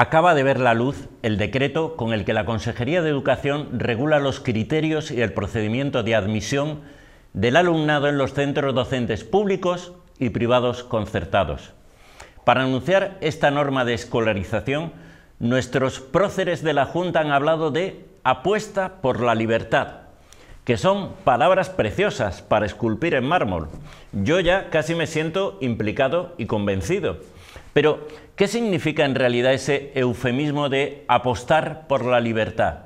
Acaba de ver la luz el decreto con el que la Consejería de Educación regula los criterios y el procedimiento de admisión del alumnado en los centros docentes públicos y privados concertados. Para anunciar esta norma de escolarización, nuestros próceres de la Junta han hablado de apuesta por la libertad, que son palabras preciosas para esculpir en mármol. Yo ya casi me siento implicado y convencido. Pero, ¿qué significa en realidad ese eufemismo de apostar por la libertad?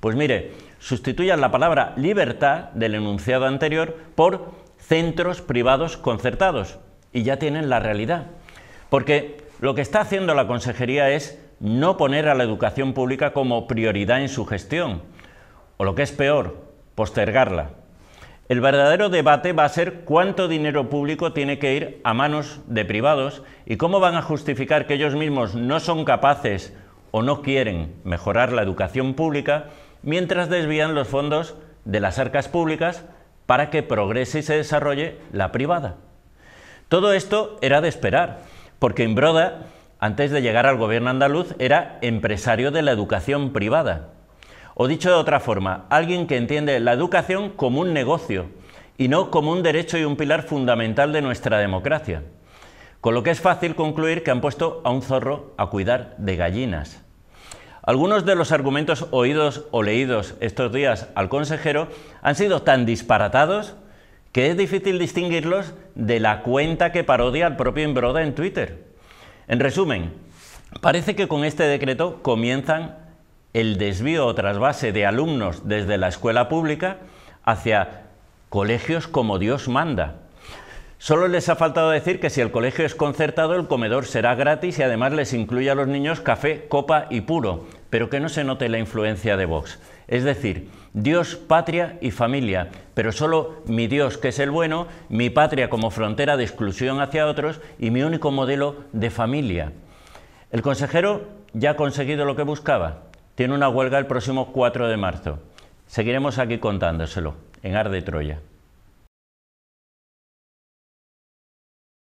Pues mire, sustituyan la palabra libertad del enunciado anterior por centros privados concertados y ya tienen la realidad. Porque lo que está haciendo la consejería es no poner a la educación pública como prioridad en su gestión, o lo que es peor, postergarla. El verdadero debate va a ser cuánto dinero público tiene que ir a manos de privados y cómo van a justificar que ellos mismos no son capaces o no quieren mejorar la educación pública mientras desvían los fondos de las arcas públicas para que progrese y se desarrolle la privada. Todo esto era de esperar, porque Imbroda, antes de llegar al gobierno andaluz, era empresario de la educación privada. O dicho de otra forma, alguien que entiende la educación como un negocio y no como un derecho y un pilar fundamental de nuestra democracia. Con lo que es fácil concluir que han puesto a un zorro a cuidar de gallinas. Algunos de los argumentos oídos o leídos estos días al consejero han sido tan disparatados que es difícil distinguirlos de la cuenta que parodia al propio Imbroda en Twitter. En resumen, parece que con este decreto comienzan el desvío o trasvase de alumnos desde la escuela pública hacia colegios como Dios manda. Solo les ha faltado decir que si el colegio es concertado, el comedor será gratis y además les incluye a los niños café, copa y puro, pero que no se note la influencia de Vox. Es decir, Dios, patria y familia, pero solo mi Dios que es el bueno, mi patria como frontera de exclusión hacia otros y mi único modelo de familia. El consejero ya ha conseguido lo que buscaba, tiene una huelga el próximo 4 de marzo. Seguiremos aquí contándoselo en Arde Troya.